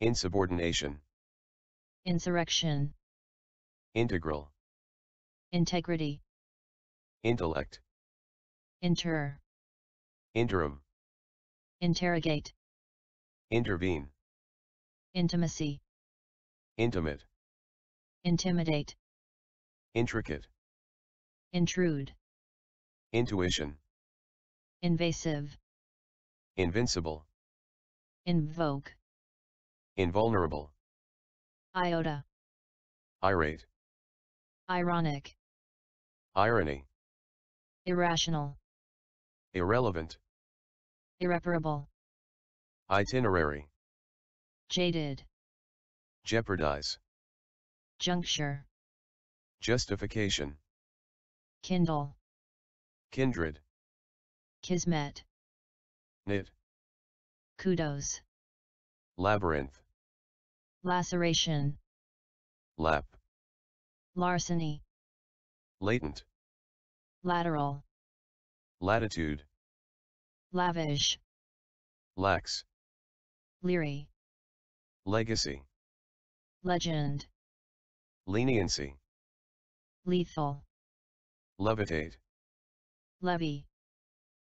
Insubordination. Insurrection. Integral. Integrity. Intellect. Inter. Interim. Interrogate. Intervene. Intimacy. Intimate. Intimidate. Intricate. Intrude. Intuition. Invasive. Invincible. Invoke. Invulnerable. Iota. Irate. Ironic. Irony. Irrational. Irrelevant. Irreparable. Itinerary. Jaded. Jeopardize. Juncture. Justification. Kindle. Kindred. Kismet. Knit. Kudos. Labyrinth laceration, lap, larceny, latent, lateral, latitude, lavish, lax, leery, legacy, legend, leniency, lethal, levitate, levy,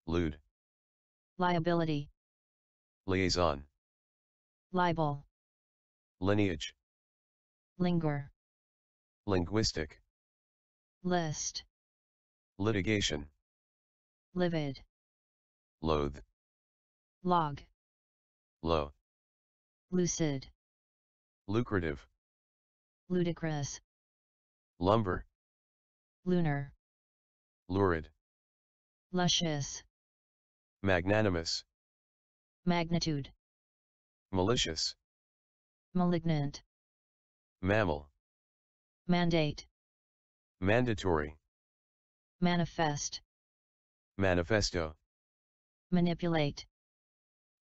lewd, liability, liaison, libel. Lineage. Linger. Linguistic. List. Litigation. Livid. Loathe. Log. Low. Lucid. Lucrative. Ludicrous. Lumber. Lunar. Lurid. Luscious. Magnanimous. Magnitude. Malicious malignant, mammal, mandate, mandatory, manifest, manifesto, manipulate,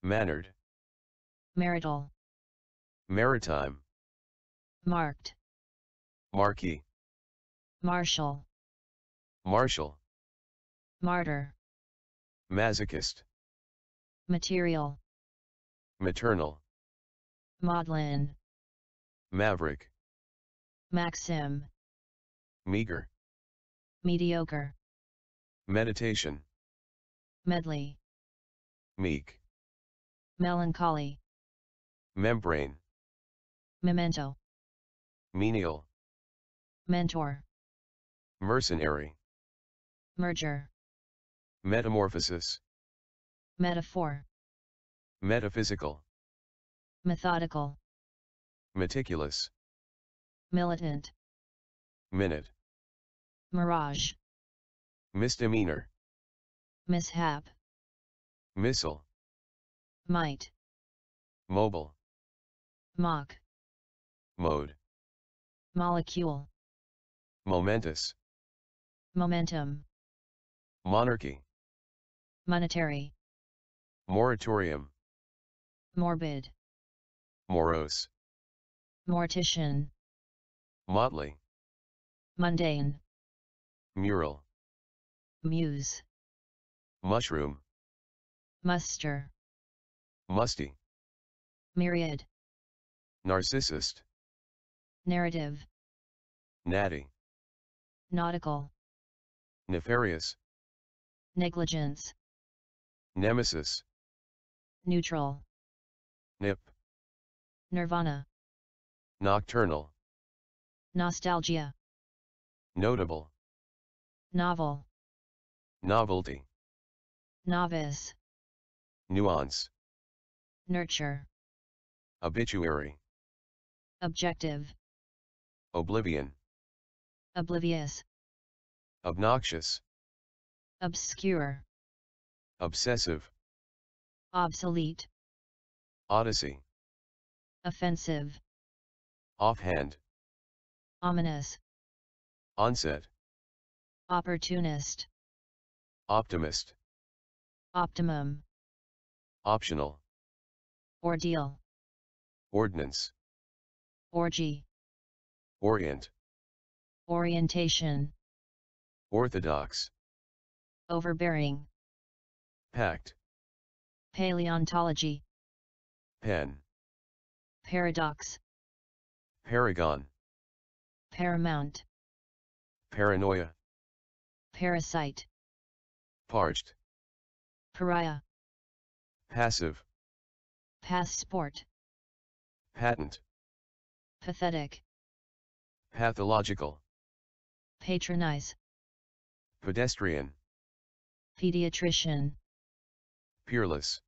mannered, marital, maritime, marked, marquee, martial, martial, martyr, masochist, material, maternal, Maudlin. Maverick. Maxim. Meager. Mediocre. Meditation. Medley. Meek. Melancholy. Membrane. Memento. Menial. Mentor. Mercenary. Merger. Metamorphosis. Metaphor. Metaphysical. Methodical. Meticulous. Militant. Minute. Mirage. Misdemeanor. Mishap. Missile. Might. Mobile. Mock. Mode. Molecule. Momentous. Momentum. Monarchy. Monetary. Moratorium. Morbid morose, mortician, motley, mundane, mural, muse, mushroom, muster, musty, myriad, narcissist, narrative, natty, nautical, nefarious, negligence, nemesis, neutral, nip, Nirvana. Nocturnal. Nostalgia. Notable. Novel. Novelty. Novice. Nuance. Nurture. Obituary. Objective. Oblivion. Oblivious. Obnoxious. Obscure. Obsessive. Obsolete. Odyssey. Offensive. Offhand. Ominous. Onset. Opportunist. Optimist. Optimum. Optional. Ordeal. Ordinance. Orgy. Orient. Orientation. Orthodox. Overbearing. Pact. Paleontology. Pen. Paradox. Paragon. Paramount. Paranoia. Parasite. Parched. Pariah. Passive. Passport. Patent. Pathetic. Pathological. Patronize. Pedestrian. Pediatrician. Peerless.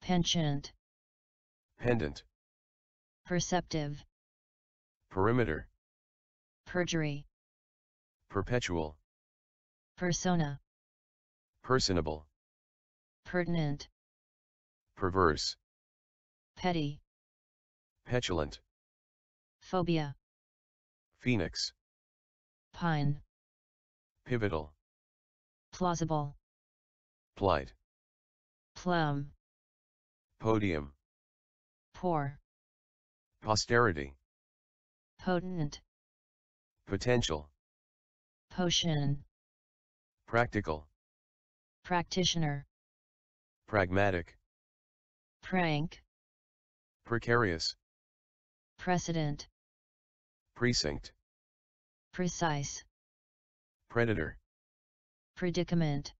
Penchant. Pendant. Perceptive. Perimeter. Perjury. Perpetual. Persona. Personable. Pertinent. Perverse. Petty. Petulant. Phobia. Phoenix. Pine. Pivotal. Plausible. Plight. Plum. Podium. Poor. Posterity. Potent. Potential. Potion. Practical. Practitioner. Pragmatic. Prank. Precarious. Precedent. Precinct. Precise. Predator. Predicament.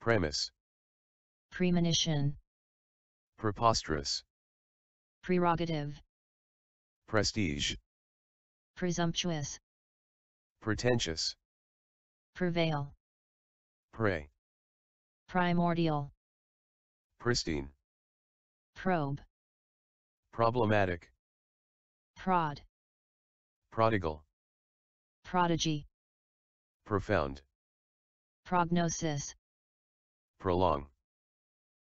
Premise. Premonition. Preposterous. Prerogative. Prestige. Presumptuous. Pretentious. Prevail. Prey. Primordial. Pristine. Probe. Problematic. Prod. Prodigal. Prodigy. Profound. Prognosis. Prolong.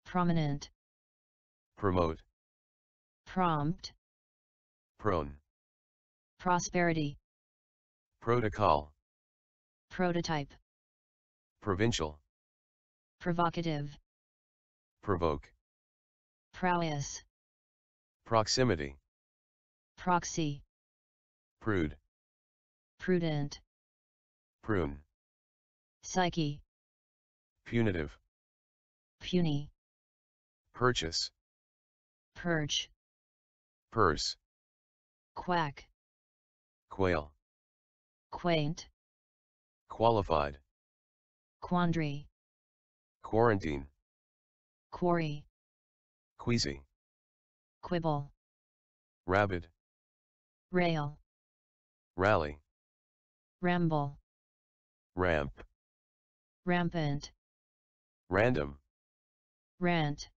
Prominent. Promote. Prompt. Prone. Prosperity. Protocol. Prototype. Provincial. Provocative. Provoke. Prowess. Proximity. Proxy. Prude. Prudent. Prune. Psyche. Punitive. Puny. Purchase. Purge. Purse quack, quail, quaint, qualified, quandary, quarantine, quarry, queasy, quibble, rabid, rail, rally, ramble, ramp, rampant, random, rant,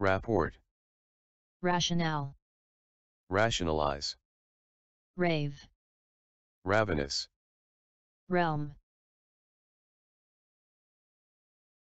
rapport, rationale, Rationalize. Rave. Ravenous. Realm.